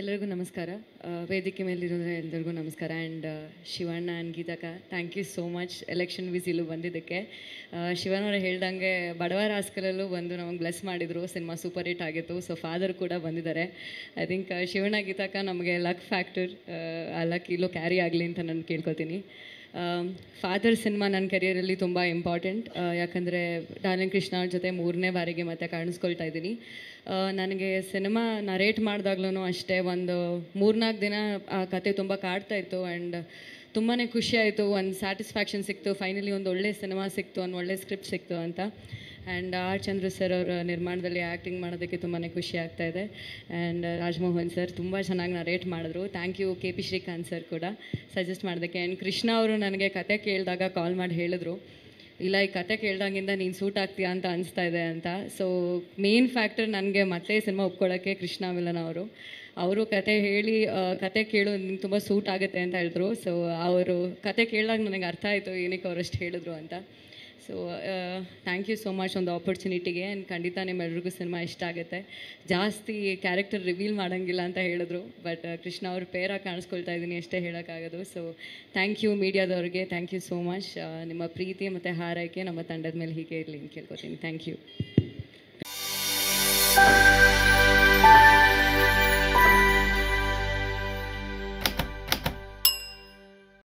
ಎಲ್ಲರಿಗೂ ನಮಸ್ಕಾರ ವೇದಿಕೆ ಮೇಲಿರೋದ್ರೆ ಎಲ್ಲರಿಗೂ ನಮಸ್ಕಾರ ಆ್ಯಂಡ್ ಶಿವಣ್ಣ ಆ್ಯಂಡ್ ಗೀತಾಕ thank you so much election ಇಲ್ಲೂ ಬಂದಿದ್ದಕ್ಕೆ ಶಿವಣ್ಣ ಅವರು ಹೇಳ್ದಂಗೆ ಬಡವ ರಾಸ್ಕಲಲ್ಲೂ ಬಂದು ನಮಗೆ ಬ್ಲೆಸ್ ಮಾಡಿದರು ಸಿನಿಮಾ ಸೂಪರ್ ಹಿಟ್ ಆಗಿತ್ತು ಸೊ ಫಾದರ್ ಕೂಡ ಬಂದಿದ್ದಾರೆ ಐ ಥಿಂಕ್ ಶಿವಣ್ಣ ಗೀತಕ ನಮಗೆ ಲಕ್ ಫ್ಯಾಕ್ಟರ್ ಆ ಲಕ್ ಇಲ್ಲೂ ಕ್ಯಾರಿ ಆಗಲಿ ಅಂತ ನಾನು ಕೇಳ್ಕೊತೀನಿ ಫಾದರ್ um, ಸಿನಿಮಾ ನನ್ನ ಕೆರಿಯರಲ್ಲಿ ತುಂಬ ಇಂಪಾರ್ಟೆಂಟ್ ಯಾಕಂದರೆ ಡಾರ್ಲಿಂಗ್ ಕೃಷ್ಣ ಅವ್ರ ಜೊತೆ ಮೂರನೇ ಬಾರಿಗೆ ಮತ್ತೆ ಕಾಣಿಸ್ಕೊಳ್ತಾ ಇದ್ದೀನಿ uh, ನನಗೆ ಸಿನಿಮಾ ನರೇಟ್ ಮಾಡಿದಾಗ್ಲೂ ಅಷ್ಟೇ ಒಂದು ಮೂರ್ನಾಲ್ಕು ದಿನ ಆ ಕತೆ ತುಂಬ ಕಾಡ್ತಾ ಇತ್ತು ಆ್ಯಂಡ್ ತುಂಬಾ ಖುಷಿಯಾಯಿತು ಒಂದು ಸ್ಯಾಟಿಸ್ಫ್ಯಾಕ್ಷನ್ ಸಿಕ್ತು ಫೈನಲಿ ಒಂದು ಒಳ್ಳೆ ಸಿನಿಮಾ ಸಿಕ್ತು ಒಂದು ಒಳ್ಳೆ ಸ್ಕ್ರಿಪ್ಟ್ ಸಿಕ್ತು ಅಂತ ಆ್ಯಂಡ್ ಆರ್ ಚಂದ್ರು ಸರ್ ಅವರ ನಿರ್ಮಾಣದಲ್ಲಿ ಆ್ಯಕ್ಟಿಂಗ್ ಮಾಡೋದಕ್ಕೆ ತುಂಬಾ ಖುಷಿ ಆಗ್ತಾ ಇದೆ ಆ್ಯಂಡ್ ರಾಜಮೋಹನ್ ಸರ್ ತುಂಬ ಚೆನ್ನಾಗಿ ನರೇಟ್ ಮಾಡಿದ್ರು thank you K P Srikanth sir ಕೂಡ ಸಜೆಸ್ಟ್ ಮಾಡೋದಕ್ಕೆ ಆ್ಯಂಡ್ ಕೃಷ್ಣ ಅವರು ನನಗೆ ಕತೆ ಕೇಳಿದಾಗ ಕಾಲ್ ಮಾಡಿ ಹೇಳಿದ್ರು ಇಲ್ಲ ಈ ಕತೆ ಕೇಳ್ದಾಗಿಂದ ನೀನು ಸೂಟ್ ಆಗ್ತೀಯಾ ಅಂತ ಅನಿಸ್ತಾ ಇದೆ ಅಂತ ಸೊ ಮೇನ್ ಫ್ಯಾಕ್ಟರ್ ನನಗೆ ಮತ್ತೆ ಸಿನಿಮಾ ಒಪ್ಕೊಳ್ಳೋಕ್ಕೆ ಕೃಷ್ಣ ವಿಲನ್ ಅವರು ಅವರು ಕತೆ ಹೇಳಿ ಕತೆ ಕೇಳು ನಿಮ್ಗೆ ತುಂಬ ಸೂಟ್ ಆಗುತ್ತೆ ಅಂತ ಹೇಳಿದ್ರು ಸೊ ಅವರು ಕತೆ ಕೇಳಿದಾಗ ನನಗೆ ಅರ್ಥ ಆಯಿತು ಏನಕ್ಕೆ ಅವರಷ್ಟು ಹೇಳಿದ್ರು ಅಂತ so thank you so much ಒಂದು ಆಪರ್ಚುನಿಟಿಗೆ ಆ್ಯಂಡ್ ಖಂಡಿತ ನಿಮ್ಮೆಲ್ರಿಗೂ ಸಿನಿಮಾ ಇಷ್ಟ ಆಗುತ್ತೆ ಜಾಸ್ತಿ ಕ್ಯಾರೆಕ್ಟರ್ ರಿವೀಲ್ ಮಾಡೋಂಗಿಲ್ಲ ಅಂತ ಹೇಳಿದ್ರು ಬಟ್ uh, ಕೃಷ್ಣ ಅವ್ರ ಪೇರ ಕಾಣಿಸ್ಕೊಳ್ತಾ ಇದ್ದೀನಿ ಅಷ್ಟೇ ಹೇಳೋಕ್ಕಾಗೋದು ಸೊ ಥ್ಯಾಂಕ್ ಯು ಮೀಡಿಯಾದವ್ರಿಗೆ ಥ್ಯಾಂಕ್ ಯು ಸೋ ಮಚ್ ನಿಮ್ಮ ಪ್ರೀತಿ ಮತ್ತು ಹಾರೈಕೆ ನಮ್ಮ ತಂಡದ ಮೇಲೆ ಹೀಗೆ ಇರಲಿ ಅಂತ ಕೇಳ್ಕೊತೀನಿ ಥ್ಯಾಂಕ್ ಯು